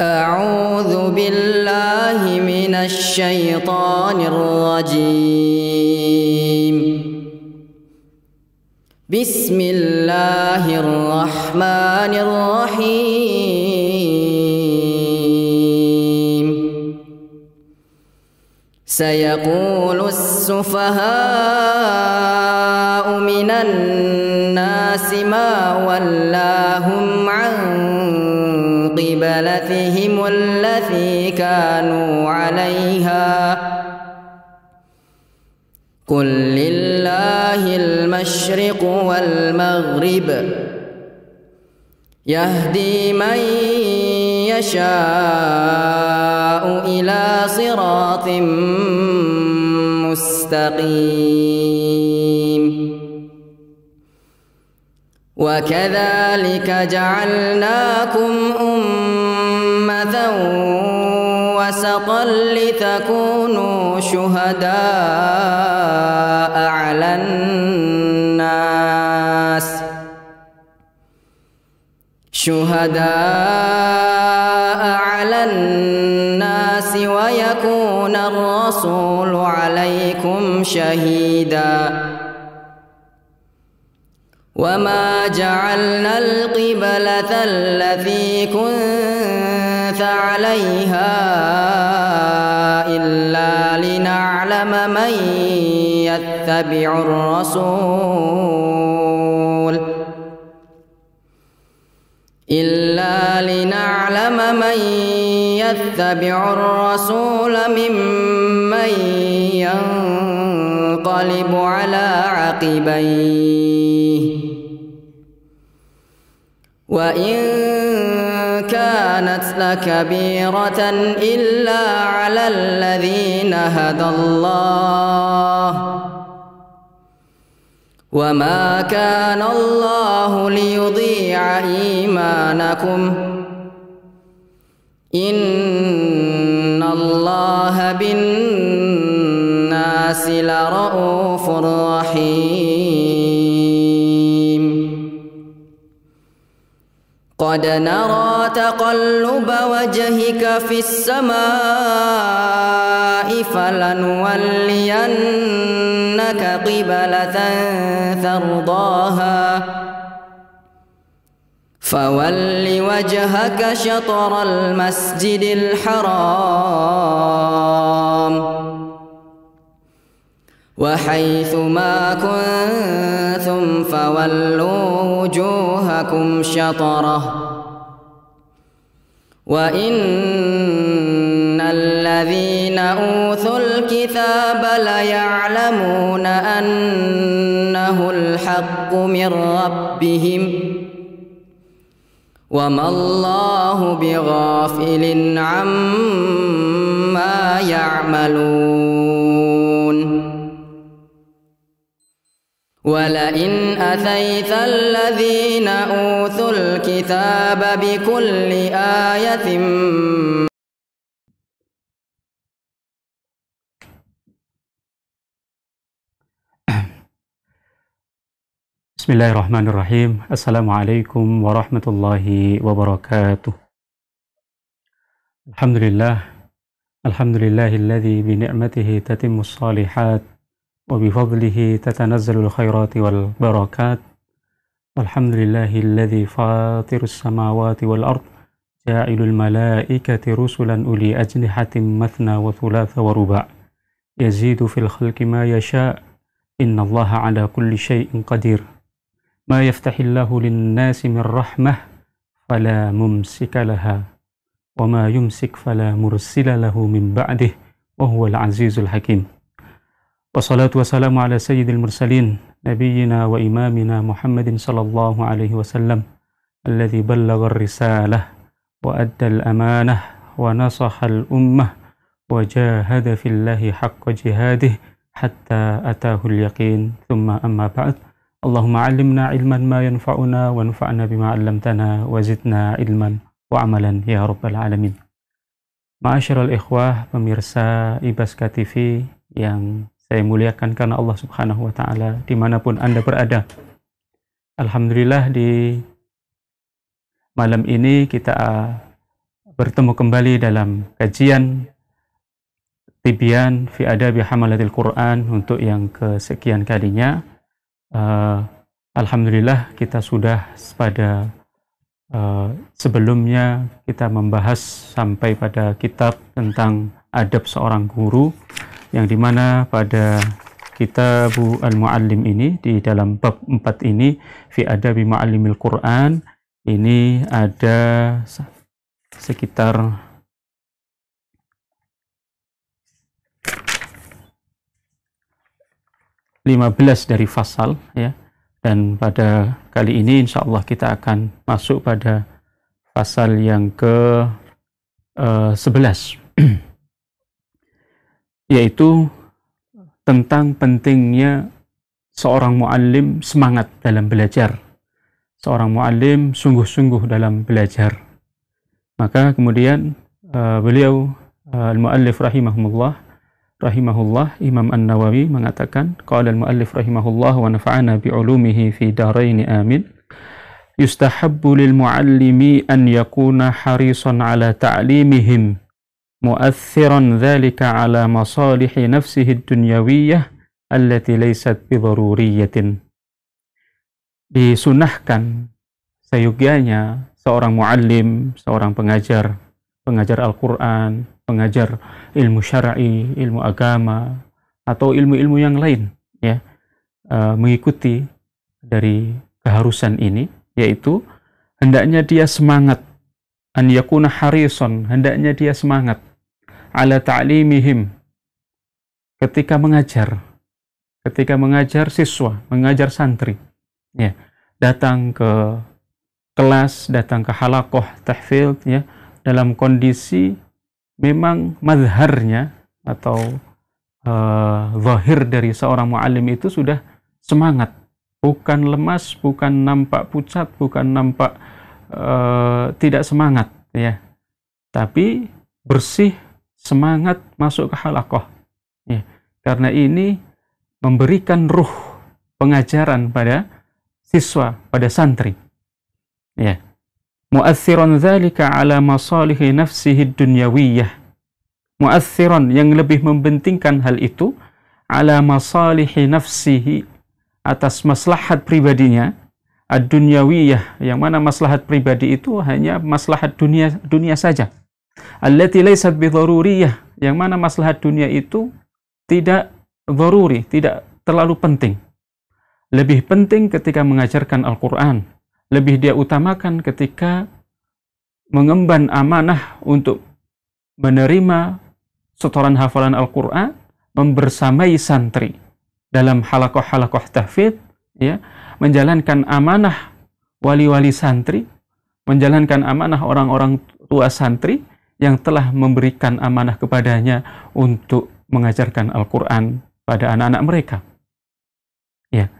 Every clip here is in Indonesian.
أعوذ بالله من الشيطان الرجيم بسم الله الرحمن الرحيم سيقول السفهاء من الناس ما ولاهم عن قبلتهم التي كانوا عليها قل لله المشرق والمغرب يهدي من يشاء إلى صراط مستقيم وكذلك جعلناكم أمة وسطا لتكونوا شهداء على الناس شهداء على الناس ويكون الرسول عليكم شهيداً وما جعلنا القبلة التي كنت عليها إلا لنعلم من يتبع الرسول إلا لنعلم من يتبع الرسول ممن ينقلب على عقبيه وإن كانت لكبيرة إلا على الذين هدى الله وما كان الله ليضيع إيمانكم إن الله بالناس لرؤوف رحيم قد نرى تقلب وجهك في السماء فلنولينك قبلة ترضاها فول وجهك شطر المسجد الحرام وحيث ما كنتم فولوا وجوهكم شطره وان الذين اوثوا الكتاب ليعلمون انه الحق من ربهم وما الله بغافل عما يعملون ولئن أتيت الذين أوثوا الكتاب بكل آية بسم الله الرحمن الرحيم السلام عليكم ورحمة الله وبركاته الحمد لله الحمد لله الذي بنعمته تتم الصالحات وبفضله تتنزل الخيرات والبركات والحمد لله الذي فاطر السماوات والأرض جاعل الملائكة رسلا أولي أجنحة مثنى وثلاث ورباع يزيد في الخلق ما يشاء إن الله على كل شيء قدير ما يفتح الله للناس من رحمة فلا ممسك لها وما يمسك فلا مرسل له من بعده وهو العزيز الحكيم والصلاة والسلام على سيد المرسلين نبينا وإمامنا محمد صلى الله عليه وسلم الذي بلغ الرسالة وأدى الأمانة ونصح الأمة وجاهد في الله حق جهاده حتى أتاه اليقين ثم أما بعد اللهم علمنا علما ما ينفعنا وانفعنا بما علمتنا وزدنا علما وعملا يا رب العالمين معاشر الإخوة pemirsa Ibaska في yang Saya muliakan karena Allah Subhanahu wa taala dimanapun Anda berada. Alhamdulillah di malam ini kita bertemu kembali dalam kajian Tibian fi adabi hamalatil Quran untuk yang kesekian kalinya. Uh, Alhamdulillah kita sudah pada uh, sebelumnya kita membahas sampai pada kitab tentang adab seorang guru yang dimana pada kitab Al-Muallim ini di dalam bab 4 ini fi adabi ma'allimil Quran ini ada sekitar lima belas dari fasal ya dan pada kali ini insya Allah kita akan masuk pada fasal yang ke uh, yaitu tentang pentingnya seorang muallim semangat dalam belajar. Seorang muallim sungguh-sungguh dalam belajar. Maka kemudian uh, beliau uh, al-muallif rahimahullah rahimahullah Imam An-Nawawi mengatakan qala al-muallif rahimahullah wa nafa'ana bi ulumihi fi darain amin. Yustahabbu lil muallimi an yakuna harisan ala ta'limihim مؤثرا ذلك على مصالح نفسه الدنيوية التي ليست بضرورية disunahkan seyugianya seorang muallim, seorang pengajar, pengajar Al-Quran, pengajar ilmu syar'i, ilmu agama, atau ilmu-ilmu yang lain, ya, uh, mengikuti dari keharusan ini, yaitu hendaknya dia semangat, an yakuna harison, hendaknya dia semangat, ala ta'limihim ketika mengajar ketika mengajar siswa mengajar santri ya datang ke kelas datang ke halakoh tahfil ya dalam kondisi memang mazharnya atau uh, zahir dari seorang muallim itu sudah semangat bukan lemas bukan nampak pucat bukan nampak uh, tidak semangat ya tapi bersih semangat masuk ke halakoh. Ya, karena ini memberikan ruh pengajaran pada siswa, pada santri. Ya. Mu'athiran dhalika ala masalihi nafsihi dunyawiyah. Mu'athiran yang lebih membentingkan hal itu ala masalihi nafsihi atas maslahat pribadinya ad-dunyawiyah yang mana maslahat pribadi itu hanya maslahat dunia dunia saja allati laysat bidharuriyah yang mana maslahat dunia itu tidak dharuri, tidak terlalu penting. Lebih penting ketika mengajarkan Al-Qur'an, lebih dia utamakan ketika mengemban amanah untuk menerima setoran hafalan Al-Qur'an, membersamai santri dalam halakoh-halakoh tahfid, ya, menjalankan amanah wali-wali santri, menjalankan amanah orang-orang tua santri yang telah memberikan amanah kepadanya untuk mengajarkan Al-Quran pada anak-anak mereka. Ya,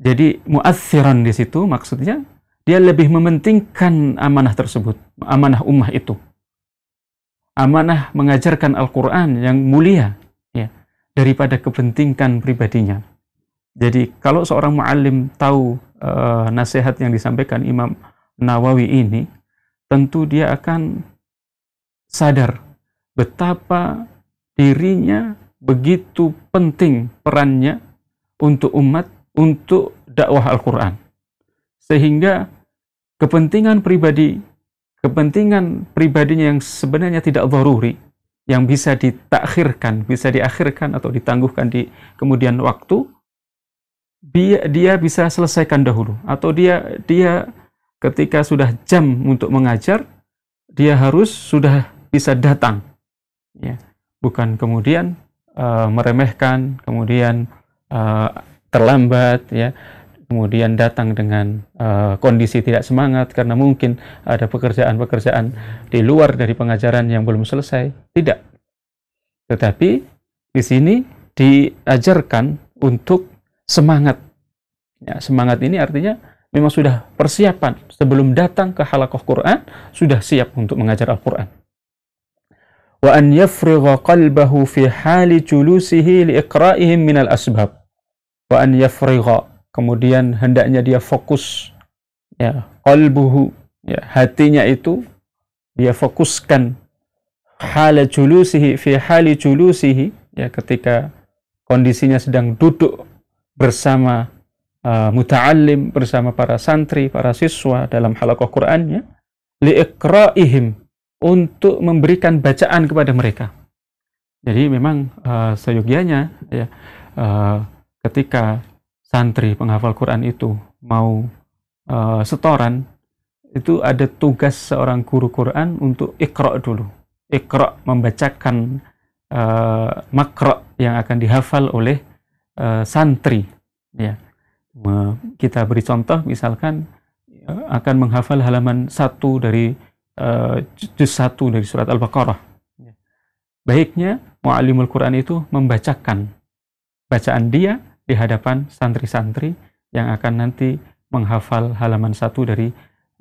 jadi muassiran di situ maksudnya dia lebih mementingkan amanah tersebut, amanah ummah itu. Amanah mengajarkan Al-Quran yang mulia ya, daripada kepentingan pribadinya. Jadi kalau seorang mualim tahu uh, nasihat yang disampaikan Imam Nawawi ini, tentu dia akan sadar betapa dirinya begitu penting perannya untuk umat, untuk dakwah Al-Quran. Sehingga kepentingan pribadi, kepentingan pribadinya yang sebenarnya tidak zaruri, yang bisa ditakhirkan, bisa diakhirkan atau ditangguhkan di kemudian waktu, dia, dia bisa selesaikan dahulu atau dia dia ketika sudah jam untuk mengajar dia harus sudah bisa datang. Ya. Bukan kemudian uh, meremehkan, kemudian uh, terlambat, ya, kemudian datang dengan uh, kondisi tidak semangat karena mungkin ada pekerjaan-pekerjaan di luar dari pengajaran yang belum selesai. Tidak. Tetapi di sini diajarkan untuk semangat. Ya, semangat ini artinya memang sudah persiapan sebelum datang ke halakoh Quran, sudah siap untuk mengajar Al-Quran wa an قلبه في fi جلوسه لإقرائهم من الأسباب asbab wa an kemudian hendaknya dia fokus ya qalbuhu ya hatinya itu dia fokuskan hal julusihi fi hali julusihi ya ketika kondisinya sedang duduk bersama uh, muta'allim bersama para santri para siswa dalam halaqah Qur'annya liiqra'ihim untuk memberikan bacaan kepada mereka. Jadi memang uh, seyogianya ya uh, ketika santri penghafal Quran itu mau uh, setoran itu ada tugas seorang guru Quran untuk ikra dulu. Ikra membacakan uh, makro yang akan dihafal oleh uh, santri ya. Kita beri contoh misalkan ya, akan menghafal halaman satu dari Eh, juz satu dari surat Al-Baqarah. Ya. Baiknya mu'alimul Quran itu membacakan bacaan dia di hadapan santri-santri yang akan nanti menghafal halaman satu dari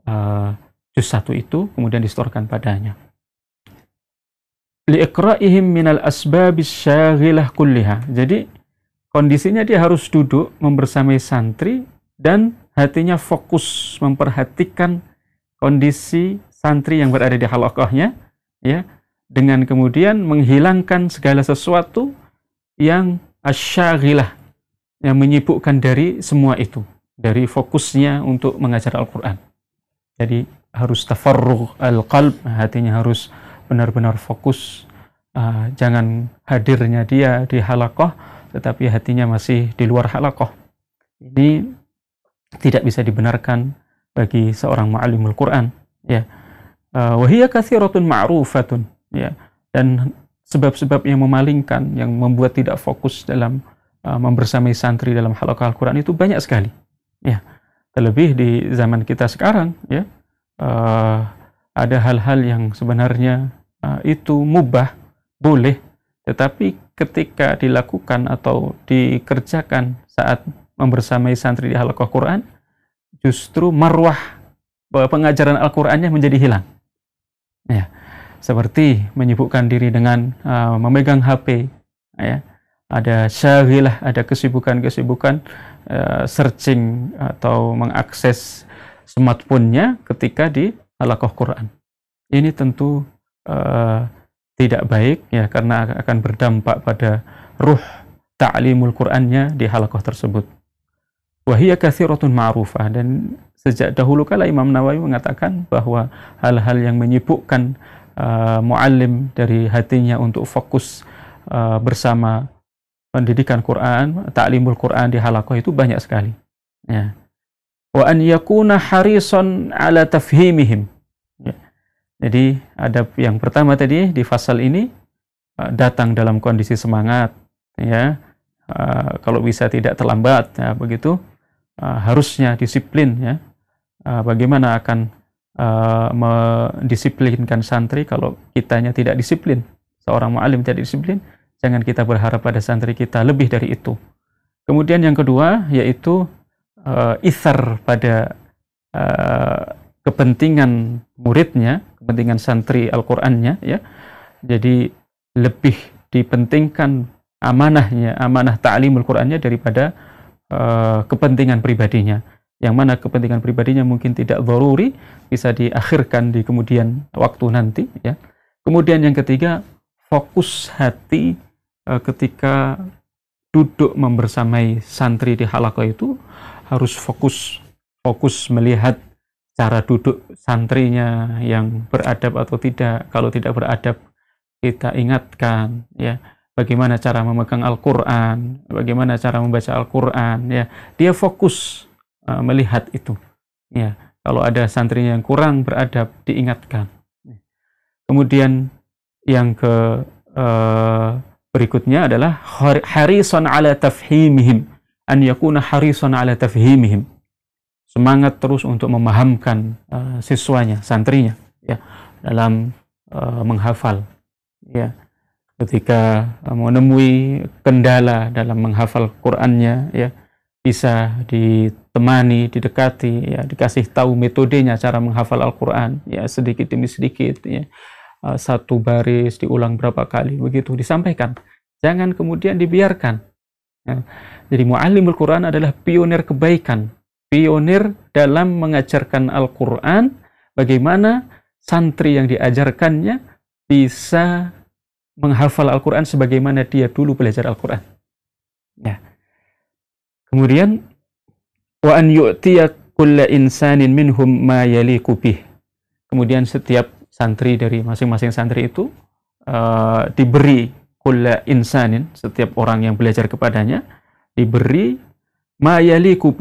uh, juz satu itu kemudian distorkan padanya. Liikra'ihim minal asbabis syaghilah kulliha. Jadi kondisinya dia harus duduk membersamai santri dan hatinya fokus memperhatikan kondisi santri yang berada di halakohnya ya dengan kemudian menghilangkan segala sesuatu yang asyagilah, yang menyibukkan dari semua itu dari fokusnya untuk mengajar Al-Qur'an. Jadi harus tafarruh al-qalb, hatinya harus benar-benar fokus. Uh, jangan hadirnya dia di halakoh, tetapi hatinya masih di luar halakoh. Ini tidak bisa dibenarkan bagi seorang ma'alimul Qur'an. Ya. Eh, wahia kasiratun ma'rufatun ya dan sebab-sebab yang memalingkan yang membuat tidak fokus dalam uh, membersamai santri dalam hal Al-Qur'an itu banyak sekali ya terlebih di zaman kita sekarang ya uh, ada hal-hal yang sebenarnya uh, itu mubah boleh tetapi ketika dilakukan atau dikerjakan saat membersamai santri di hal Quran justru marwah pengajaran Al-Qur'annya menjadi hilang ya seperti menyibukkan diri dengan uh, memegang HP ya ada syaghilah ada kesibukan-kesibukan uh, searching atau mengakses smartphone-nya ketika di halakoh Quran ini tentu uh, tidak baik ya karena akan berdampak pada ruh ta'limul Qur'annya di halakoh tersebut wahiyah kasiratun ma'rufah dan sejak dahulu kala Imam Nawawi mengatakan bahwa hal-hal yang menyibukkan uh, muallim dari hatinya untuk fokus uh, bersama pendidikan Quran, taklimul Quran di halakoh itu banyak sekali. Ya. Wa an yakuna harison ala tafhimihim. Ya. Jadi ada yang pertama tadi di fasal ini uh, datang dalam kondisi semangat ya. Uh, kalau bisa tidak terlambat ya begitu Ah, harusnya disiplin ya. Ah, bagaimana akan uh, mendisiplinkan santri kalau kitanya tidak disiplin? Seorang mu'alim tidak disiplin, jangan kita berharap pada santri kita lebih dari itu. Kemudian yang kedua yaitu uh, ithar pada uh, kepentingan muridnya, kepentingan santri Al-Qur'annya ya. Jadi lebih dipentingkan amanahnya, amanah ta'limul Qur'annya daripada Eh, kepentingan pribadinya yang mana kepentingan pribadinya mungkin tidak zaruri bisa diakhirkan di kemudian waktu nanti ya kemudian yang ketiga fokus hati uh, ketika duduk membersamai santri di halako itu harus fokus fokus melihat cara duduk santrinya yang beradab atau tidak kalau tidak beradab kita ingatkan ya bagaimana cara memegang Al-Quran, bagaimana cara membaca Al-Quran, ya. Dia fokus uh, melihat itu, ya. Kalau ada santrinya yang kurang beradab, diingatkan. Kemudian yang ke uh, berikutnya adalah harison ala tafhimihim an yakuna harison ala tafhimihim semangat terus untuk memahamkan uh, siswanya, santrinya ya dalam uh, menghafal ya ketika eh, menemui kendala dalam menghafal Qur'annya ya bisa ditemani, didekati, ya dikasih tahu metodenya cara menghafal Al-Qur'an ya sedikit demi sedikit ya eh, satu baris diulang berapa kali begitu disampaikan. Jangan kemudian dibiarkan. Ya. Jadi muallimul Qur'an adalah pionir kebaikan, pionir dalam mengajarkan Al-Qur'an bagaimana santri yang diajarkannya bisa menghafal Al-Quran sebagaimana dia dulu belajar Al-Quran. Ya. Kemudian, wa an kulla insanin minhum ma Kemudian setiap santri dari masing-masing santri itu uh, diberi kulla insanin, setiap orang yang belajar kepadanya, diberi ma yaliku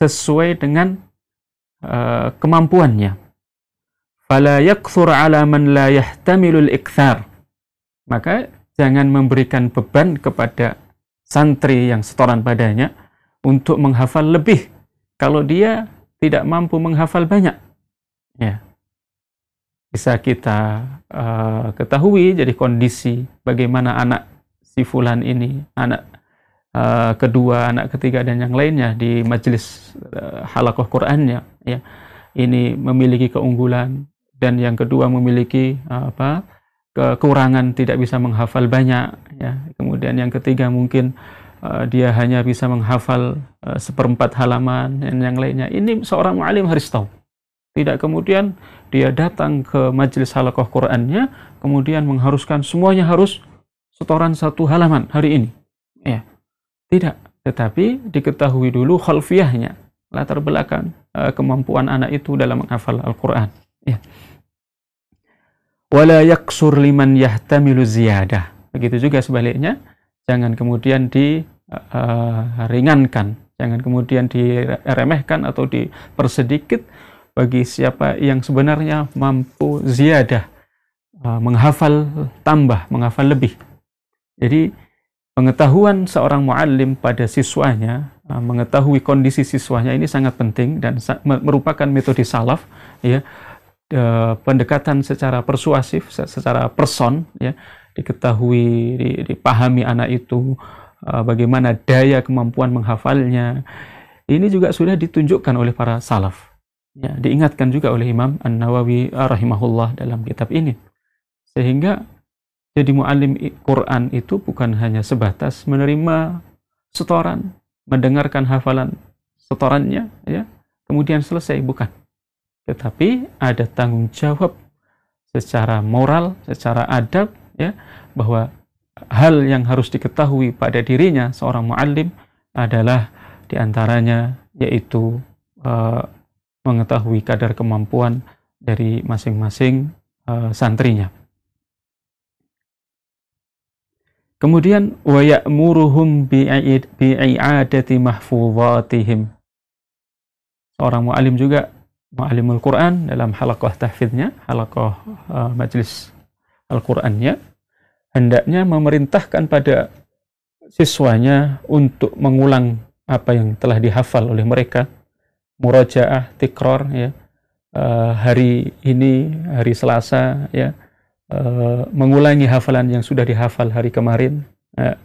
sesuai dengan uh, kemampuannya. Fala yakthur ala man la yahtamilul ikthar maka jangan memberikan beban kepada santri yang setoran padanya untuk menghafal lebih kalau dia tidak mampu menghafal banyak. Ya. Bisa kita uh, ketahui jadi kondisi bagaimana anak si fulan ini, anak uh, kedua, anak ketiga dan yang lainnya di majelis uh, eh, halakoh Qur'annya ya. Ini memiliki keunggulan dan yang kedua memiliki uh, apa? kekurangan tidak bisa menghafal banyak ya kemudian yang ketiga mungkin uh, dia hanya bisa menghafal uh, seperempat halaman dan yang lainnya ini seorang mualim harus tahu tidak kemudian dia datang ke majelis halakoh Qurannya kemudian mengharuskan semuanya harus setoran satu halaman hari ini ya tidak tetapi diketahui dulu khalfiahnya latar belakang uh, kemampuan anak itu dalam menghafal Al-Quran ya wala yaksur liman yahtamilu ziyadah. Begitu juga sebaliknya, jangan kemudian diringankan, eh, uh, jangan kemudian diremehkan atau dipersedikit bagi siapa yang sebenarnya mampu ziyadah, uh, menghafal tambah, menghafal lebih. Jadi pengetahuan seorang muallim pada siswanya, eh, mengetahui kondisi siswanya ini sangat penting dan merupakan metode salaf ya Eh, pendekatan secara persuasif, secara person, ya, diketahui, dipahami anak itu, eh, bagaimana daya kemampuan menghafalnya. Ini juga sudah ditunjukkan oleh para salaf. Ya, diingatkan juga oleh Imam An-Nawawi eh, rahimahullah dalam kitab ini. Sehingga jadi muallim Quran itu bukan hanya sebatas menerima setoran, mendengarkan hafalan setorannya, ya, kemudian selesai, bukan tetapi ada tanggung jawab secara moral, secara adab ya bahwa hal yang harus diketahui pada dirinya seorang muallim adalah diantaranya yaitu uh, mengetahui kadar kemampuan dari masing-masing uh, santrinya. Kemudian wa ada bi'i'adati mahfuzatihim. Seorang muallim juga Mu'alimul Quran dalam halakoh tahfidnya, halakoh uh, majlis Al-Qurannya, hendaknya memerintahkan pada siswanya untuk mengulang apa yang telah dihafal oleh mereka, murojaah, tikror, ya, uh, hari ini, hari Selasa, ya, uh, mengulangi hafalan yang sudah dihafal hari kemarin, ya,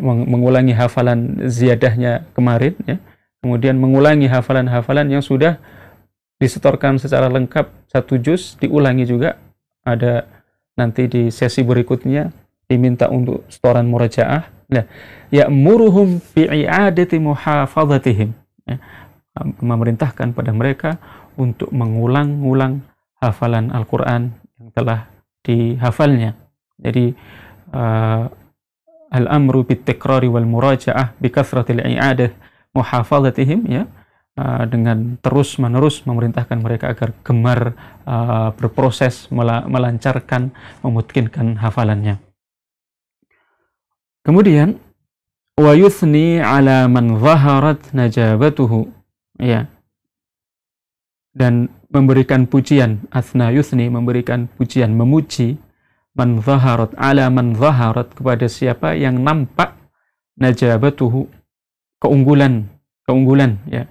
mengulangi hafalan ziyadahnya kemarin, ya, kemudian mengulangi hafalan-hafalan yang sudah disetorkan secara lengkap satu juz, diulangi juga ada nanti di sesi berikutnya diminta untuk setoran murajaah. Nah, muruhum bi'i'adati muhafadzatihim. Ya, memerintahkan pada mereka untuk mengulang-ulang hafalan Al-Qur'an yang telah dihafalnya. Jadi uh, al-amru bitikrari wal murajaah bi kasratil i'adah muhafadzatihim ya Uh, dengan terus-menerus memerintahkan mereka agar gemar uh, berproses, melancarkan, memutkinkan hafalannya. Kemudian wa yuthni ala man zaharat najabatuhu. Ya. Dan memberikan pujian, asna yuthni memberikan pujian, memuji man zaharat ala man zaharat kepada siapa yang nampak najabatuhu keunggulan keunggulan ya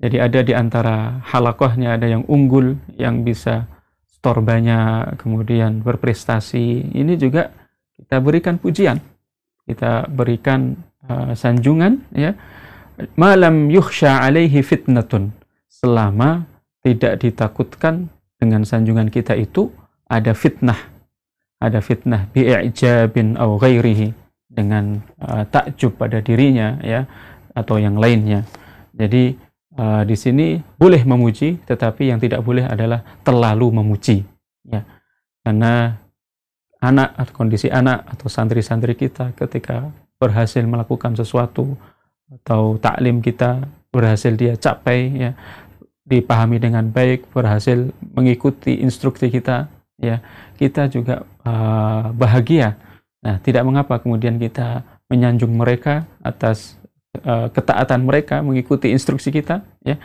jadi ada di antara halakohnya ada yang unggul, yang bisa store banyak, kemudian berprestasi. Ini juga kita berikan pujian, kita berikan uh, sanjungan. Ya, malam yuhsha alaihi fitnatun. Selama tidak ditakutkan dengan sanjungan kita itu ada fitnah, ada fitnah bi'ijabin bin ghairihi dengan uh, takjub pada dirinya ya atau yang lainnya. Jadi Eh, di sini boleh memuji, tetapi yang tidak boleh adalah terlalu memuji. Ya, karena anak atau kondisi anak atau santri-santri kita ketika berhasil melakukan sesuatu atau taklim kita berhasil dia capai ya dipahami dengan baik berhasil mengikuti instruksi kita ya kita juga uh, bahagia nah tidak mengapa kemudian kita menyanjung mereka atas Eh, ketaatan mereka mengikuti instruksi kita ya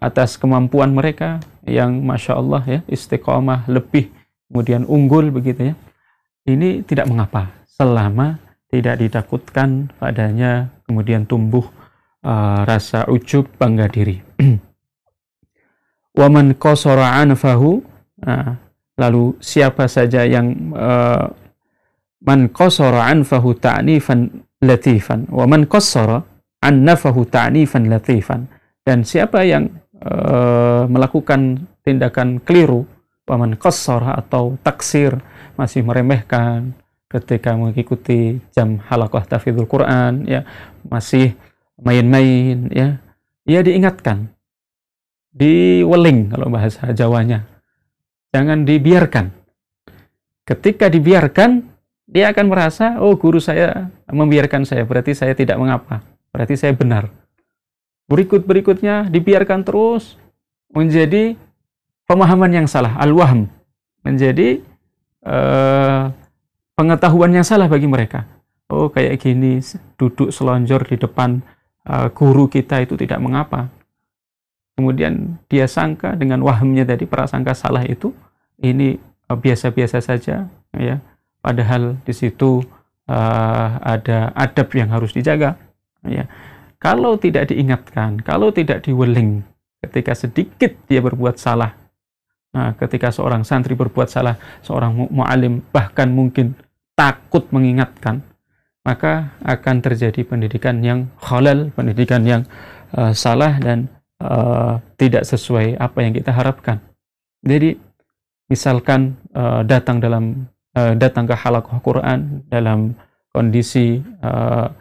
atas kemampuan mereka yang masya Allah ya istiqomah lebih kemudian unggul begitu ya ini tidak mengapa selama tidak ditakutkan padanya kemudian tumbuh uh, rasa ujub bangga diri waman kosoraan anfahu eh, lalu siapa saja yang uh, man qasara anfahu ta'nifan latifan waman man annafahu ta'nifan latifan dan siapa yang uh, melakukan tindakan keliru paman qassar atau taksir masih meremehkan ketika mengikuti jam halaqah tafidul Quran ya masih main-main ya ia diingatkan diweling kalau bahasa Jawanya jangan dibiarkan ketika dibiarkan dia akan merasa oh guru saya membiarkan saya berarti saya tidak mengapa berarti saya benar. Berikut-berikutnya dibiarkan terus menjadi pemahaman yang salah, al-waham. Menjadi uh, pengetahuan yang salah bagi mereka. Oh, kayak gini, duduk selonjor di depan uh, guru kita itu tidak mengapa. Kemudian dia sangka dengan wahamnya tadi, prasangka salah itu, ini eh, biasa-biasa uh, saja, ya. Padahal di situ uh, ada adab yang harus dijaga ya kalau tidak diingatkan kalau tidak diweling ketika sedikit dia berbuat salah nah ketika seorang santri berbuat salah seorang mualim bahkan mungkin takut mengingatkan maka akan terjadi pendidikan yang khalal pendidikan yang uh, salah dan uh, tidak sesuai apa yang kita harapkan jadi misalkan uh, datang dalam uh, datang ke halakoh Quran dalam kondisi uh,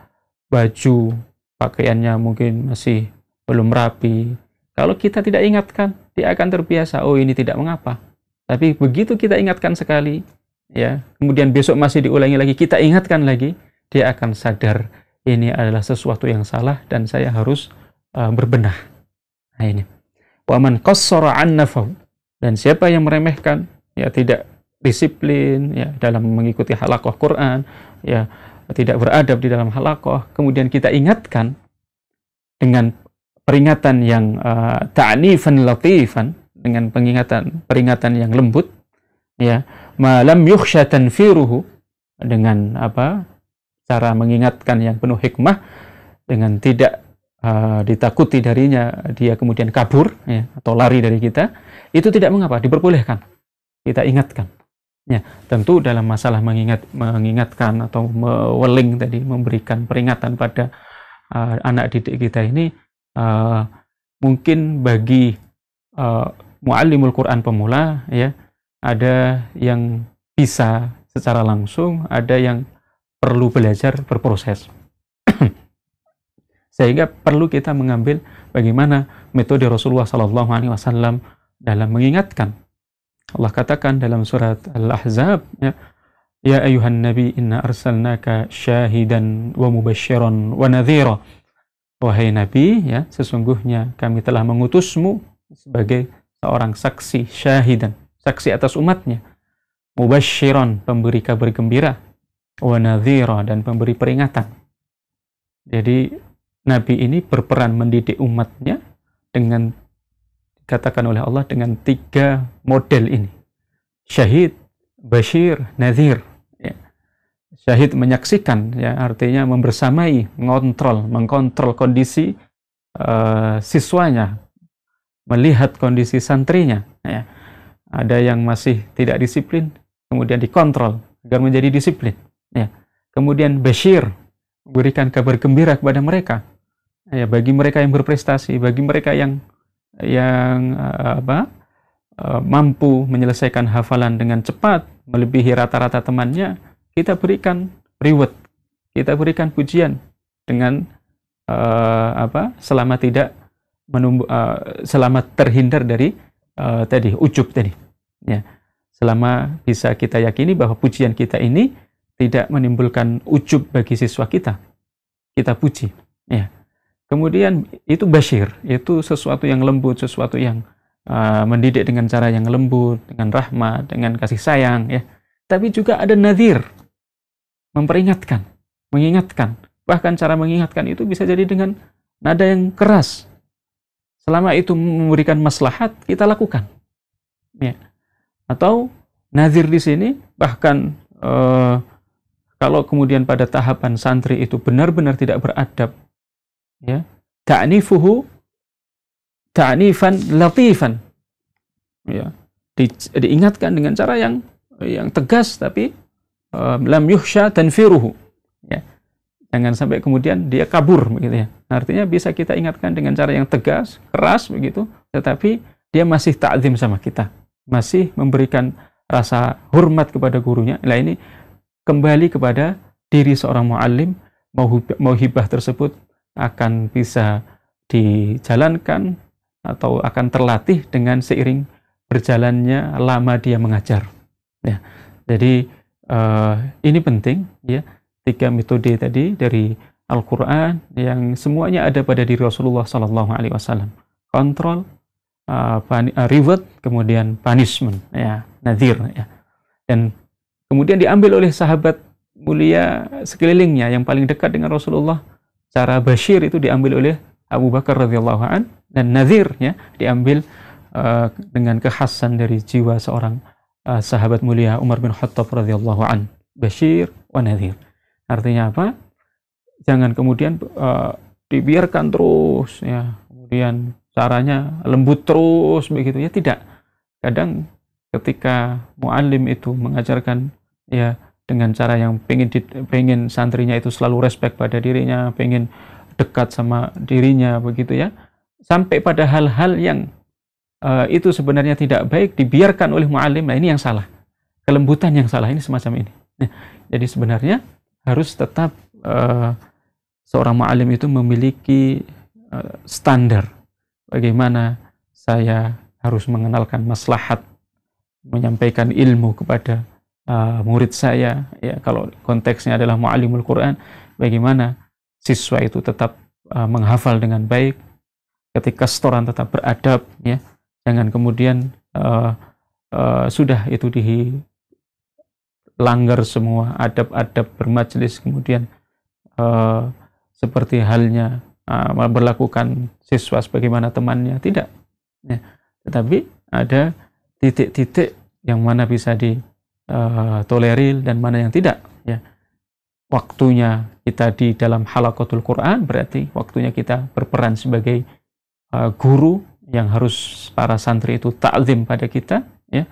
baju pakaiannya mungkin masih belum rapi. Kalau kita tidak ingatkan, dia akan terbiasa. Oh ini tidak mengapa. Tapi begitu kita ingatkan sekali, ya kemudian besok masih diulangi lagi, kita ingatkan lagi, dia akan sadar ini adalah sesuatu yang salah dan saya harus uh, berbenah. Nah ini. Waman qassara an Dan siapa yang meremehkan, ya tidak disiplin ya dalam mengikuti halakoh Quran, ya tidak beradab di dalam halakoh, kemudian kita ingatkan dengan peringatan yang uh, ta'nifan latifan, dengan pengingatan peringatan yang lembut, ya, malam yukhsha tanfiruhu dengan apa? cara mengingatkan yang penuh hikmah dengan tidak uh, ditakuti darinya dia kemudian kabur ya, atau lari dari kita itu tidak mengapa diperbolehkan kita ingatkan Ya, tentu dalam masalah mengingat mengingatkan atau meweling tadi memberikan peringatan pada uh, anak didik kita ini uh, mungkin bagi uh, muallimul Quran pemula ya ada yang bisa secara langsung, ada yang perlu belajar berproses. Sehingga perlu kita mengambil bagaimana metode Rasulullah Shallallahu Alaihi Wasallam dalam mengingatkan Allah katakan dalam surat Al-Ahzab ya, Ya ayuhan nabi inna arsalnaka syahidan wa mubasyiran wa nadhira. Wahai nabi ya sesungguhnya kami telah mengutusmu sebagai seorang saksi syahidan, saksi atas umatnya. Mubasyiran pemberi kabar gembira wa nadhira dan pemberi peringatan. Jadi nabi ini berperan mendidik umatnya dengan dikatakan oleh Allah dengan tiga model ini. Syahid, Bashir, Nazir. Ya. Syahid menyaksikan, ya, artinya membersamai, mengontrol, mengkontrol kondisi uh, siswanya, melihat kondisi santrinya. Ya. Ada yang masih tidak disiplin, kemudian dikontrol agar menjadi disiplin. Ya. Kemudian Bashir, berikan kabar gembira kepada mereka. Ya, bagi mereka yang berprestasi, bagi mereka yang yang eh, apa eh, mampu menyelesaikan hafalan dengan cepat melebihi rata-rata temannya kita berikan reward kita berikan pujian dengan uh, apa selama tidak menumbu, uh, selama terhindar dari uh, tadi ujub tadi ya selama bisa kita yakini bahwa pujian kita ini tidak menimbulkan ujub bagi siswa kita kita puji ya Kemudian itu basyir, itu sesuatu yang lembut, sesuatu yang uh, mendidik dengan cara yang lembut, dengan rahmat, dengan kasih sayang ya. Tapi juga ada nadir, memperingatkan, mengingatkan. Bahkan cara mengingatkan itu bisa jadi dengan nada yang keras. Selama itu memberikan maslahat, kita lakukan. Ya. Atau nadir di sini bahkan uh, kalau kemudian pada tahapan santri itu benar-benar tidak beradab ya ta'nifuhu ta'nifan latifan ya di, diingatkan dengan cara yang yang tegas tapi um, lam yuhsya tanfiruhu ya jangan sampai kemudian dia kabur begitu ya artinya bisa kita ingatkan dengan cara yang tegas keras begitu tetapi dia masih ta'zim sama kita masih memberikan rasa hormat kepada gurunya lah ini kembali kepada diri seorang muallim mau hibah tersebut akan bisa dijalankan atau akan terlatih dengan seiring berjalannya lama dia mengajar. Ya, jadi uh, ini penting ya tiga metode tadi dari Al-Quran yang semuanya ada pada diri Rasulullah Sallallahu Alaihi Wasallam. Kontrol, uh, uh, reward, kemudian punishment, ya, nadir, ya. Dan kemudian diambil oleh sahabat mulia sekelilingnya yang paling dekat dengan Rasulullah cara Bashir itu diambil oleh Abu Bakar radhiyallahu an dan nazirnya diambil uh, dengan kekhasan dari jiwa seorang uh, sahabat mulia Umar bin Khattab radhiyallahu an Bashir wa nazir artinya apa jangan kemudian uh, dibiarkan terus ya kemudian caranya lembut terus begitu ya tidak kadang ketika muallim itu mengajarkan ya dengan cara yang pengen di, pengen santrinya itu selalu respect pada dirinya, pengen dekat sama dirinya begitu ya. Sampai pada hal-hal yang uh, itu sebenarnya tidak baik dibiarkan oleh muallim. Nah, ini yang salah. Kelembutan yang salah ini semacam ini. Nah, jadi sebenarnya harus tetap uh, seorang mualim itu memiliki uh, standar bagaimana saya harus mengenalkan maslahat menyampaikan ilmu kepada uh, murid saya ya kalau konteksnya adalah mu'alimul Quran bagaimana siswa itu tetap uh, menghafal dengan baik ketika setoran tetap beradab ya jangan kemudian uh, uh, sudah itu di langgar semua adab-adab bermajelis kemudian uh, seperti halnya uh, berlakukan siswa sebagaimana temannya tidak ya. tetapi ada titik-titik yang mana bisa di uh, toleril dan mana yang tidak ya waktunya kita di dalam halakotul Quran berarti waktunya kita berperan sebagai uh, guru yang harus para santri itu ta'zim pada kita ya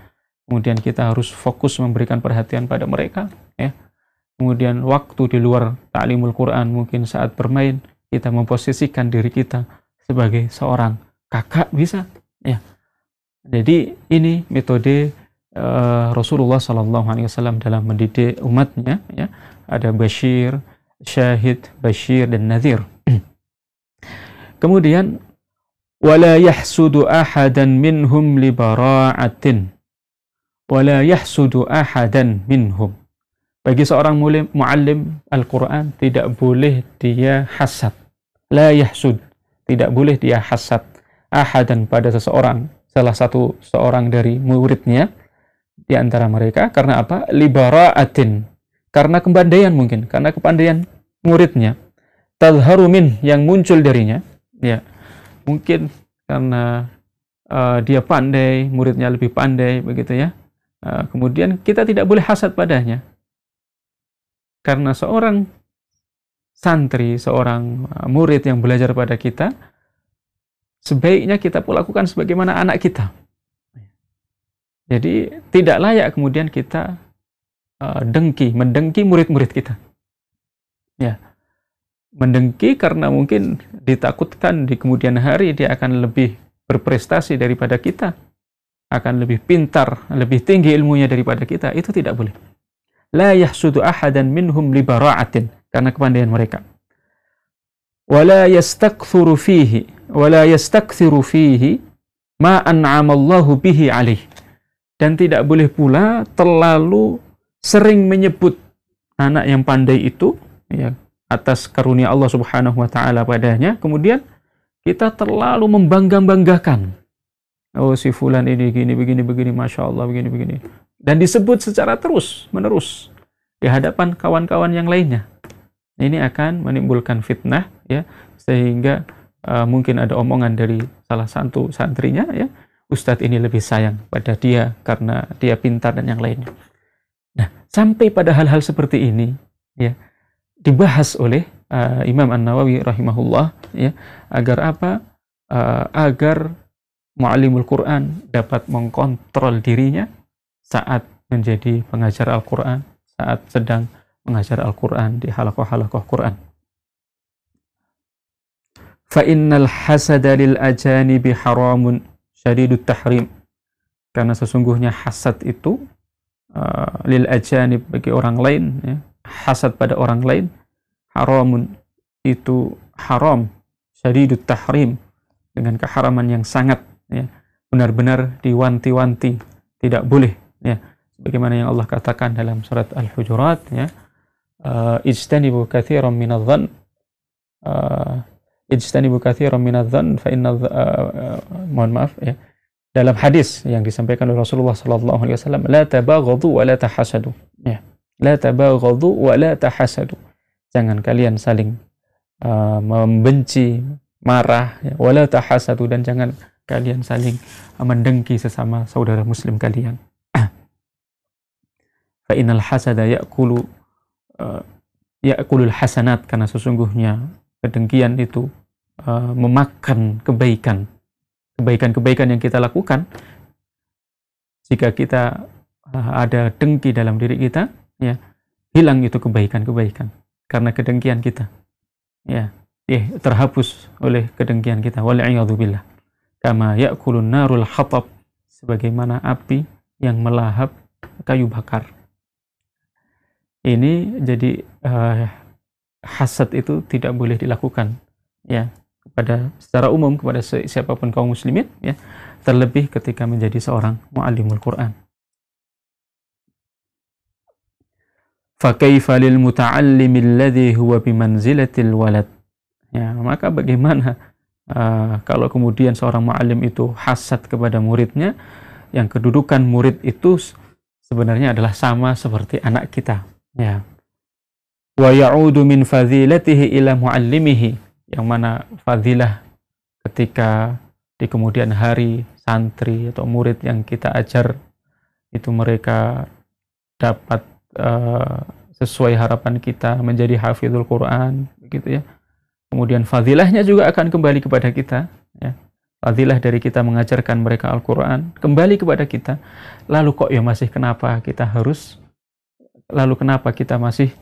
kemudian kita harus fokus memberikan perhatian pada mereka ya kemudian waktu di luar taklimul Quran mungkin saat bermain kita memposisikan diri kita sebagai seorang kakak bisa ya jadi ini metode uh, Rasulullah Shallallahu Alaihi Wasallam dalam mendidik umatnya ya ada Bashir, Syahid, Bashir dan Nadir. Kemudian ولا يحسد أحدا منهم li ولا يحسد أحدا منهم. bagi seorang mulim, muallim Al-Quran tidak boleh dia hasad la yahsud tidak boleh dia hasad ahadan pada seseorang salah satu seorang dari muridnya di antara mereka karena apa? libara atin Karena kepandaian mungkin, karena kepandaian muridnya. talharumin yang muncul darinya, ya. Mungkin karena uh, dia pandai, muridnya lebih pandai begitu ya. Uh, kemudian kita tidak boleh hasad padanya. Karena seorang santri, seorang eh, murid yang belajar pada kita, sebaiknya kita lakukan sebagaimana anak kita jadi tidak layak kemudian kita uh, dengki, mendengki murid-murid kita. Ya. Mendengki karena mungkin ditakutkan di kemudian hari dia akan lebih berprestasi daripada kita, akan lebih pintar, lebih tinggi ilmunya daripada kita. Itu tidak boleh. لا يحسد أحدا minhum libara'atin karena kepandaian mereka. يستكثر فيه fihi, يستكثر فيه fihi أنعم الله bihi عليه dan tidak boleh pula terlalu sering menyebut anak yang pandai itu ya atas karunia Allah Subhanahu wa taala padanya. Kemudian kita terlalu membangga-banggakan. Oh si fulan ini gini begini begini masya Allah begini begini dan disebut secara terus menerus di hadapan kawan-kawan yang lainnya ini akan menimbulkan fitnah ya sehingga uh, mungkin ada omongan dari salah satu santrinya ya Ustadz ini lebih sayang pada dia karena dia pintar dan yang lainnya. Nah, sampai pada hal-hal seperti ini, ya, dibahas oleh uh, Imam An Nawawi rahimahullah, ya, agar apa? Uh, agar mu'alimul Quran dapat mengkontrol dirinya saat menjadi pengajar Al-Quran, saat sedang mengajar Al-Quran di halakoh-halakoh Quran. فَإِنَّ الْحَسَدَ lil حَرَامٌ syadidut tahrim karena sesungguhnya hasad itu uh, lil ajanib bagi orang lain ya. hasad pada orang lain haramun itu haram syadidut tahrim dengan keharaman yang sangat ya benar-benar diwanti-wanti tidak boleh ya sebagaimana yang Allah katakan dalam surat Al-Hujurat ya uh, ijtanibu katsiran minadh eh, ijtanibu katsiran minadh-dhann fa inna uh, mohon maaf ya dalam hadis yang disampaikan oleh Rasulullah sallallahu alaihi wasallam la tabaghadu wa la tahasadu ya la tabaghadu wa la tahasadu jangan kalian saling uh, membenci marah ya. wa la tahasadu dan jangan kalian saling mendengki sesama saudara muslim kalian fa innal hasada ya'kulu uh, ya'kulul hasanat karena sesungguhnya kedengkian itu uh, memakan kebaikan kebaikan-kebaikan yang kita lakukan jika kita uh, ada dengki dalam diri kita ya hilang itu kebaikan-kebaikan karena kedengkian kita ya eh, terhapus oleh kedengkian kita wal'iyadzubillah kama ya'kulun narul hatab sebagaimana api yang melahap kayu bakar ini jadi uh, hasad itu tidak boleh dilakukan ya kepada secara umum kepada siapapun kaum muslimin ya terlebih ketika menjadi seorang muallimul Quran. Fakaifa lil muta'allim alladhi huwa bimanzilatil walad. Ya, maka bagaimana uh, kalau kemudian seorang muallim itu hasad kepada muridnya yang kedudukan murid itu sebenarnya adalah sama seperti anak kita. Ya wa ya'udu min fadhilatihi ila muallimihi yang mana fadilah ketika di kemudian hari santri atau murid yang kita ajar itu mereka dapat uh, sesuai harapan kita menjadi hafizul Quran gitu ya kemudian fadilahnya juga akan kembali kepada kita ya fadilah dari kita mengajarkan mereka Al-Quran kembali kepada kita lalu kok ya masih kenapa kita harus lalu kenapa kita masih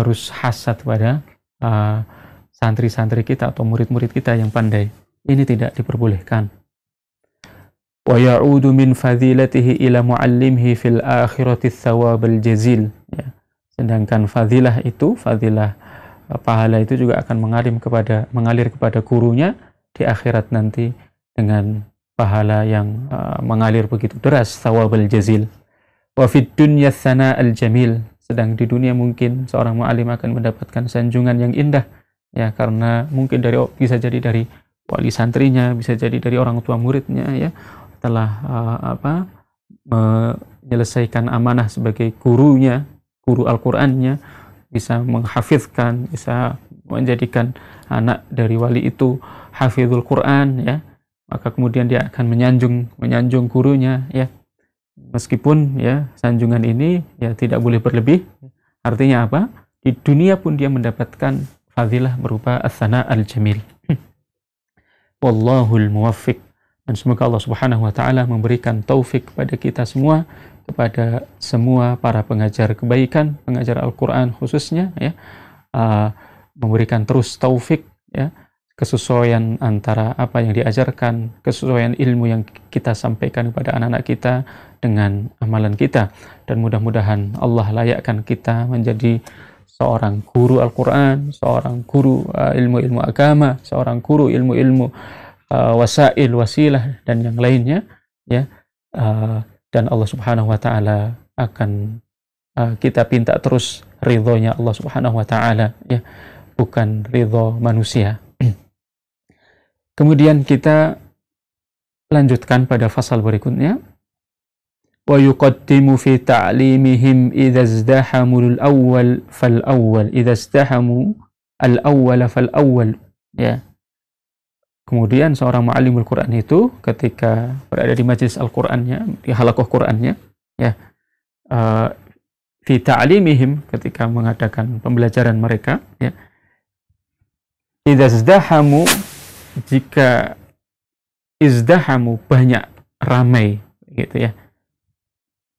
harus hasad pada uh, santri-santri kita atau murid-murid kita yang pandai. Ini tidak diperbolehkan. وَيَعُودُ مِنْ min إِلَى ila muallimhi fil الثَّوَابَ الْجَزِيلِ jazil. Ya. Sedangkan fadilah itu, fadilah uh, pahala itu juga akan mengalir kepada mengalir kepada gurunya di akhirat nanti dengan pahala yang uh, mengalir begitu deras al jazil. وَفِي fid الثَّنَاءَ al jamil sedang di dunia mungkin seorang mu'alim akan mendapatkan sanjungan yang indah ya karena mungkin dari bisa jadi dari wali santrinya bisa jadi dari orang tua muridnya ya telah uh, apa menyelesaikan amanah sebagai gurunya guru Al-Qur'annya bisa menghafizkan bisa menjadikan anak dari wali itu hafizul Quran ya maka kemudian dia akan menyanjung menyanjung gurunya ya meskipun ya sanjungan ini ya tidak boleh berlebih. Artinya apa? Di dunia pun dia mendapatkan fadilah berupa asana al-jamil. Wallahul muwaffiq. Dan semoga Allah Subhanahu wa taala memberikan taufik kepada kita semua, kepada semua para pengajar kebaikan, pengajar Al-Qur'an khususnya ya. Uh, memberikan terus taufik ya kesesuaian antara apa yang diajarkan, kesesuaian ilmu yang kita sampaikan kepada anak-anak kita dengan amalan kita. Dan mudah-mudahan Allah layakkan kita menjadi seorang guru Al-Quran, seorang guru uh, ilmu-ilmu uh, agama, seorang guru ilmu-ilmu uh, wasail, wasilah, dan yang lainnya. ya uh, Dan Allah subhanahu wa ta'ala akan uh, kita pinta terus ridhonya Allah subhanahu wa ta'ala. Ya. Bukan ridho manusia, Kemudian kita lanjutkan pada pasal berikutnya. Wa وَيُقَدِّمُ al awal fal awal idza فَالْأَوَّلَ al awal fal awal. Ya. Kemudian seorang mu'alimul Quran itu ketika berada di majelis Al-Qur'annya, di halakoh Qur'annya, ya, uh, ta'limihim ketika mengadakan pembelajaran mereka, ya. Idza zdahamu jika izdahamu banyak ramai gitu ya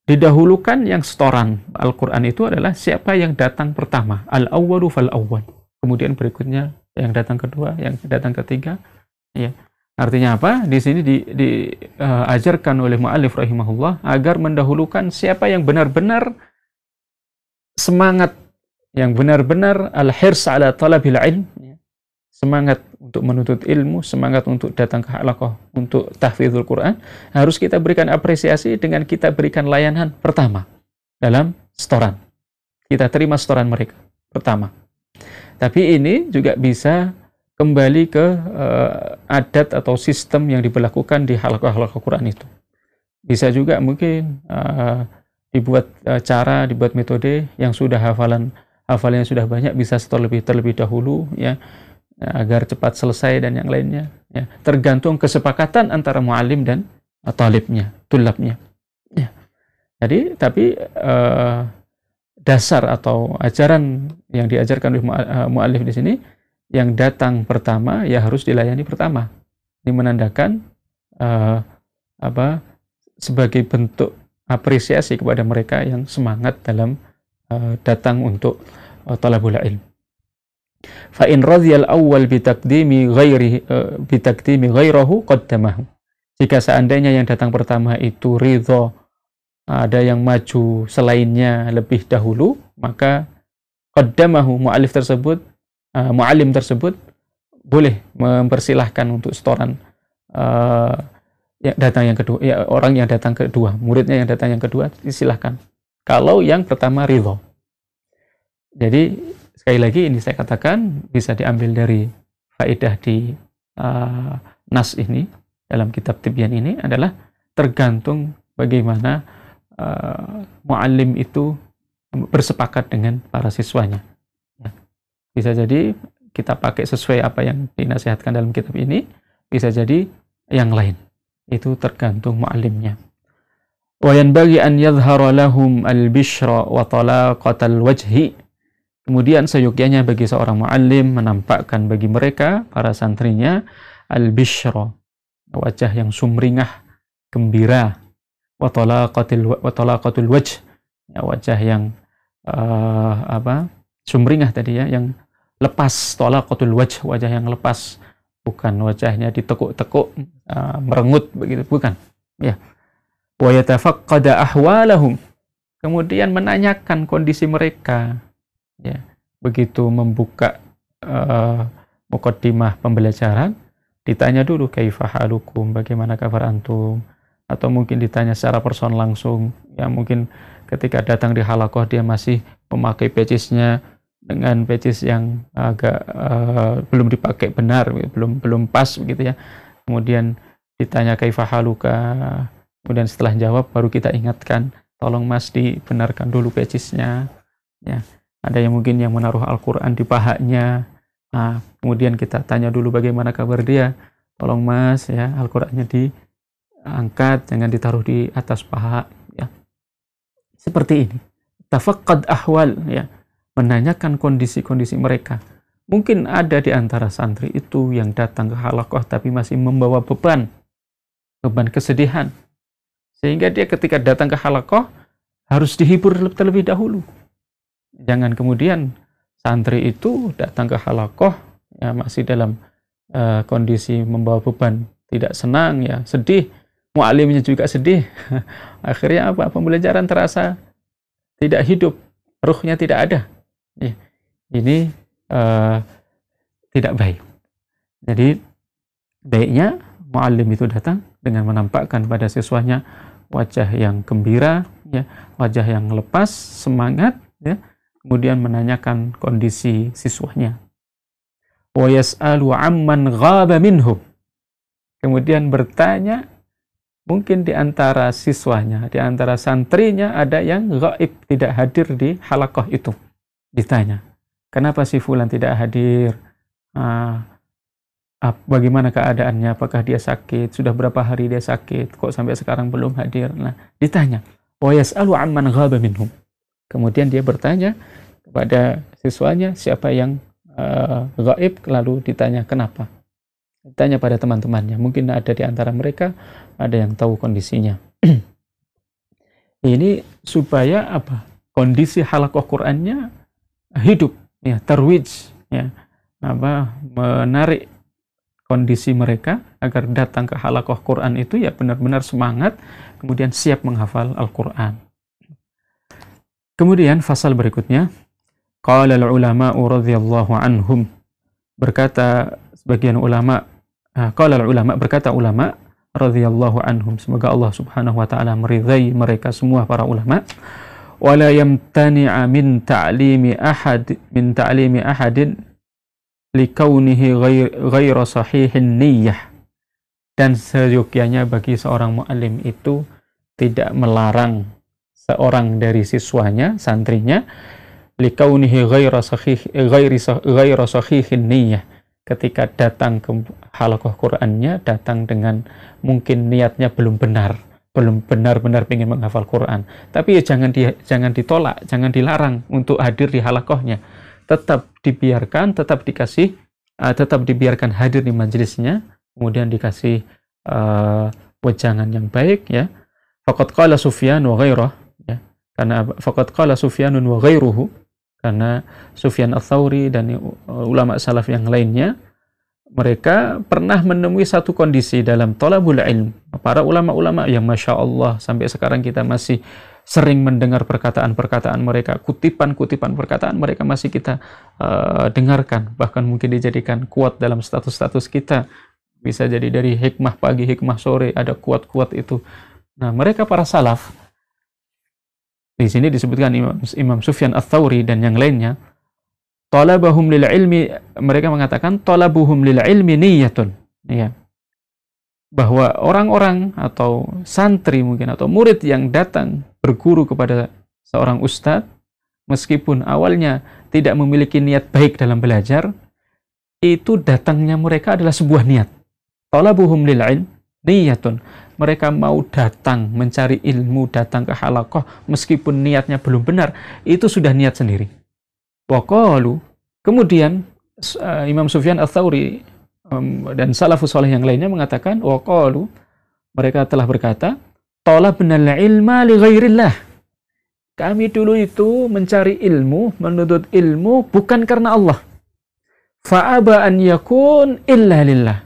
didahulukan yang setoran Al-Quran itu adalah siapa yang datang pertama al-awwalu fal-awwal kemudian berikutnya yang datang kedua yang datang ketiga ya artinya apa di sini diajarkan di, uh, oleh mu'alif rahimahullah agar mendahulukan siapa yang benar-benar semangat yang benar-benar al-hirs ala talabil ilm semangat untuk menuntut ilmu, semangat untuk datang ke halakoh untuk tahfidzul Quran, harus kita berikan apresiasi dengan kita berikan layanan pertama dalam setoran. Kita terima setoran mereka pertama. Tapi ini juga bisa kembali ke uh, adat atau sistem yang diberlakukan di halakoh-halakoh Quran itu. Bisa juga mungkin uh, dibuat uh, cara, dibuat metode yang sudah hafalan yang sudah banyak bisa setor lebih terlebih dahulu ya ya, agar cepat selesai dan yang lainnya ya, tergantung kesepakatan antara mu'alim dan talibnya tulabnya ya. jadi tapi uh, dasar atau ajaran yang diajarkan oleh eh, mu'alim di sini yang datang pertama ya harus dilayani pertama ini menandakan uh, apa sebagai bentuk apresiasi kepada mereka yang semangat dalam uh, datang untuk uh, talabul ilm fa in radhiyal awwal bi taqdimi ghairi eh, bi taqdimi ghairahu qaddamahu jika seandainya yang datang pertama itu ridho ada yang maju selainnya lebih dahulu maka qaddamahu mu'alif tersebut uh, eh, mu'alim tersebut boleh mempersilahkan untuk setoran uh, yang datang yang kedua ya, orang yang datang kedua muridnya yang datang yang kedua silahkan kalau yang pertama ridho jadi sekali lagi ini saya katakan bisa diambil dari faedah di uh, nas ini dalam kitab Tibyan ini adalah tergantung bagaimana uh, muallim itu bersepakat dengan para siswanya. Ya. Bisa jadi kita pakai sesuai apa yang dinasihatkan dalam kitab ini, bisa jadi yang lain. Itu tergantung muallimnya. وينبغي أن يظهر لهم البشرى وطلاقة الوجه Kemudian seyogyanya bagi seorang muallim menampakkan bagi mereka para santrinya al bishro wajah yang sumringah, gembira, wa wajh, ya, wajah yang uh, apa? sumringah tadi ya, yang lepas, tolaqatul wajh, wajah yang lepas, bukan wajahnya ditekuk-tekuk, uh, merengut begitu, bukan. Ya. Wa yatafaqqada ahwalahum. Kemudian menanyakan kondisi mereka, ya begitu membuka uh, mukaddimah pembelajaran ditanya dulu kaifahalukum bagaimana kabar antum atau mungkin ditanya secara person langsung ya mungkin ketika datang di halakoh dia masih memakai pecisnya dengan pecis yang agak uh, belum dipakai benar belum belum pas begitu ya kemudian ditanya haluka kemudian setelah jawab baru kita ingatkan tolong mas dibenarkan dulu pecisnya ya ada yang mungkin yang menaruh Al-Quran di pahanya nah, kemudian kita tanya dulu bagaimana kabar dia tolong mas ya Al-Qurannya diangkat jangan ditaruh di atas paha ya seperti ini tafaqqad ahwal ya menanyakan kondisi-kondisi mereka mungkin ada di antara santri itu yang datang ke halakoh tapi masih membawa beban beban kesedihan sehingga dia ketika datang ke halakoh harus dihibur terlebih dahulu jangan kemudian santri itu datang ke halakoh ya, masih dalam uh, kondisi membawa beban tidak senang ya sedih mualimnya juga sedih akhirnya apa pembelajaran terasa tidak hidup ruhnya tidak ada ya, ini uh, tidak baik jadi baiknya mualim itu datang dengan menampakkan pada siswanya wajah yang gembira ya wajah yang lepas semangat ya kemudian menanyakan kondisi siswanya. Wa amman ghaba minhum. Kemudian bertanya, mungkin di antara siswanya, di antara santrinya ada yang gaib tidak hadir di halakoh itu. Ditanya, kenapa si Fulan tidak hadir? Ah, bagaimana keadaannya? Apakah dia sakit? Sudah berapa hari dia sakit? Kok sampai sekarang belum hadir? Nah, ditanya, wa amman ghaba minhum. Kemudian dia bertanya kepada siswanya siapa yang uh, eh, gaib, lalu ditanya kenapa. Ditanya pada teman-temannya, mungkin ada di antara mereka ada yang tahu kondisinya. Ini supaya apa? Kondisi halakoh Qurannya hidup, ya terwij, ya apa menarik kondisi mereka agar datang ke halakoh Quran itu ya benar-benar semangat kemudian siap menghafal Al-Quran Kemudian fasal berikutnya, qala ulama radhiyallahu anhum berkata sebagian ulama ah, qala ulama berkata ulama radhiyallahu anhum semoga Allah Subhanahu wa taala meridai mereka semua para ulama wala yamtani'a min ta'limi ahad min ta'limi ahadin likaunihi ghair, ghaira sahihin niyyah dan seyogyanya bagi seorang muallim itu tidak melarang seorang dari siswanya, santrinya, likaunihi ghaira sahih sahihin niyyah ketika datang ke halakoh Qur'annya datang dengan mungkin niatnya belum benar belum benar-benar ingin menghafal Quran tapi ya jangan di, jangan ditolak jangan dilarang untuk hadir di halakohnya tetap dibiarkan tetap dikasih uh, tetap dibiarkan hadir di majelisnya kemudian dikasih uh, wejangan yang baik ya Fakat qala sufyan wa ghairah karena fakat qala Sufyanun wa ghairuhu karena Sufyan al-thawri dan ulama salaf yang lainnya mereka pernah menemui satu kondisi dalam tolabul ilm para ulama-ulama yang masya Allah sampai sekarang kita masih sering mendengar perkataan-perkataan mereka kutipan-kutipan perkataan mereka masih kita uh, dengarkan bahkan mungkin dijadikan kuat dalam status-status kita bisa jadi dari hikmah pagi hikmah sore ada kuat-kuat itu nah mereka para salaf di sini disebutkan Imam, Imam Sufyan Ats-Tsauri dan yang lainnya, talabahum lil ilmi mereka mengatakan talabuhum lil ilmi niyatun. Ya. Bahwa orang-orang atau santri mungkin atau murid yang datang berguru kepada seorang ustadz meskipun awalnya tidak memiliki niat baik dalam belajar, itu datangnya mereka adalah sebuah niat. Talabuhum lil ilmi niyatun mereka mau datang mencari ilmu, datang ke halakoh, meskipun niatnya belum benar, itu sudah niat sendiri. Wakalu. Kemudian uh, Imam Sufyan al-Thawri um, dan salafus soleh yang lainnya mengatakan, Wakalu. Mereka telah berkata, benar ilma li ghairillah. Kami dulu itu mencari ilmu, menuntut ilmu bukan karena Allah. Fa'aba an yakun illa lillah.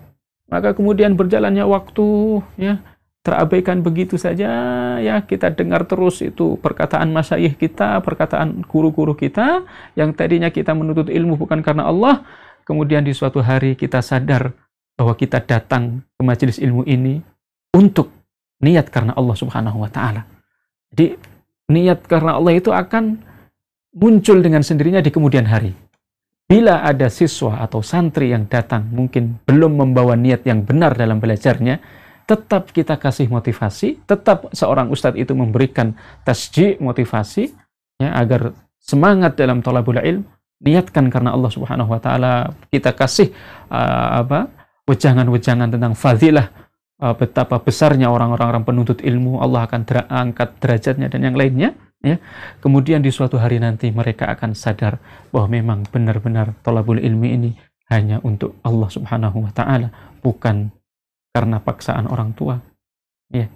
Maka kemudian berjalannya waktu, ya, terabaikan begitu saja ya kita dengar terus itu perkataan masyayikh kita, perkataan guru-guru kita yang tadinya kita menuntut ilmu bukan karena Allah, kemudian di suatu hari kita sadar bahwa kita datang ke majelis ilmu ini untuk niat karena Allah Subhanahu wa taala. Jadi niat karena Allah itu akan muncul dengan sendirinya di kemudian hari. Bila ada siswa atau santri yang datang mungkin belum membawa niat yang benar dalam belajarnya, tetap kita kasih motivasi, tetap seorang ustadz itu memberikan tasji motivasi ya agar semangat dalam tolabul ilm niatkan karena Allah Subhanahu wa taala kita kasih uh, apa wejangan-wejangan tentang fadilah uh, betapa besarnya orang-orang penuntut ilmu Allah akan dera angkat derajatnya dan yang lainnya ya kemudian di suatu hari nanti mereka akan sadar bahwa memang benar-benar tolabul ilmi ini hanya untuk Allah Subhanahu wa taala bukan karena paksaan orang tua. Ya.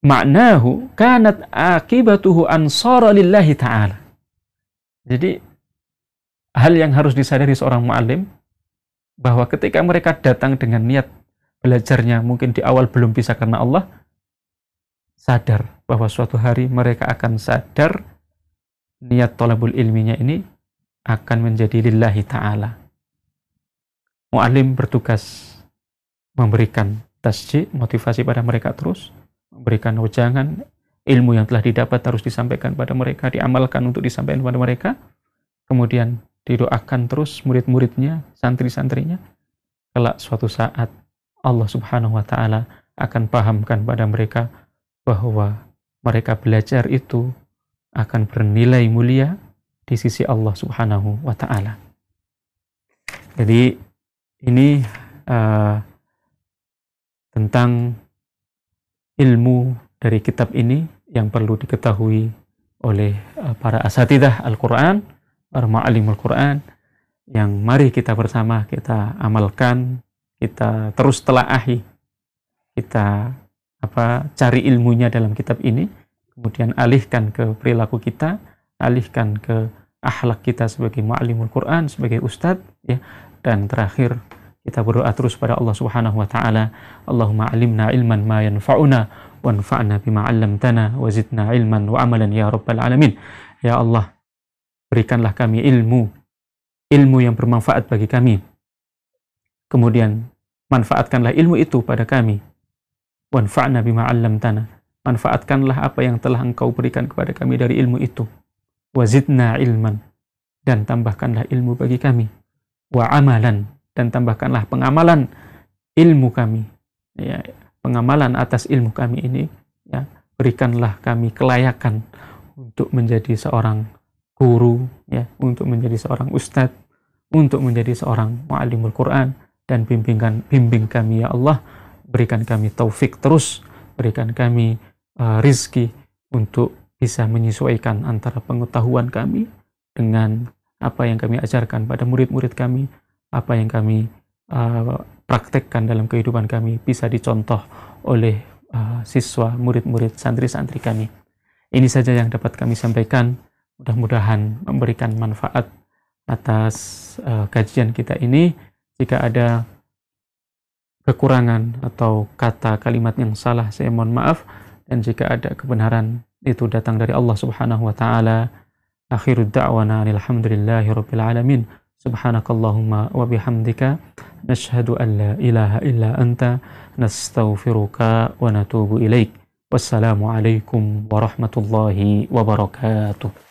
Maknahu kanat akibatuhu ansara lillahi ta'ala. Jadi hal yang harus disadari seorang mu'alim bahwa ketika mereka datang dengan niat belajarnya mungkin di awal belum bisa karena Allah sadar bahwa suatu hari mereka akan sadar niat tolabul ilminya ini akan menjadi lillahi ta'ala Mu'alim bertugas memberikan tasjid, motivasi pada mereka terus, memberikan wajangan, ilmu yang telah didapat harus disampaikan pada mereka, diamalkan untuk disampaikan pada mereka, kemudian didoakan terus murid-muridnya, santri-santrinya, kelak suatu saat Allah subhanahu wa ta'ala akan pahamkan pada mereka bahwa mereka belajar itu akan bernilai mulia di sisi Allah subhanahu wa ta'ala. Jadi ini uh, tentang ilmu dari kitab ini yang perlu diketahui oleh uh, para asatidah Al-Quran, para ma'alim Al-Quran, yang mari kita bersama kita amalkan, kita terus telaahi, kita apa cari ilmunya dalam kitab ini, kemudian alihkan ke perilaku kita, alihkan ke akhlak kita sebagai ma'alimul Quran, sebagai ustadz, ya, dan terakhir kita berdoa terus pada Allah Subhanahu wa taala Allahumma alimna ilman ma yanfa'una wanfa'na bima 'allamtana wazidna wazidna ilman wa amalan ya rabbal alamin ya Allah berikanlah kami ilmu ilmu yang bermanfaat bagi kami kemudian manfaatkanlah ilmu itu pada kami wanfa'na bima 'allamtana manfaatkanlah apa yang telah engkau berikan kepada kami dari ilmu itu wazidna ilman dan tambahkanlah ilmu bagi kami wa amalan dan tambahkanlah pengamalan ilmu kami ya pengamalan atas ilmu kami ini ya berikanlah kami kelayakan untuk menjadi seorang guru ya untuk menjadi seorang ustadz untuk menjadi seorang muallimul Quran dan bimbingan bimbing kami ya Allah berikan kami taufik terus berikan kami uh, rizki untuk bisa menyesuaikan antara pengetahuan kami dengan apa yang kami ajarkan pada murid-murid kami, apa yang kami uh, praktekkan dalam kehidupan kami bisa dicontoh oleh uh, siswa, murid-murid, santri-santri kami. Ini saja yang dapat kami sampaikan. Mudah-mudahan memberikan manfaat atas uh, kajian kita ini. Jika ada kekurangan atau kata kalimat yang salah, saya mohon maaf. Dan jika ada kebenaran itu datang dari Allah Subhanahu wa taala. آخر الدعوانا الحمد لله رب العالمين سبحانك اللهم وبحمدك نشهد أن لا إله إلا أنت نستغفرك ونتوب إليك والسلام عليكم ورحمة الله وبركاته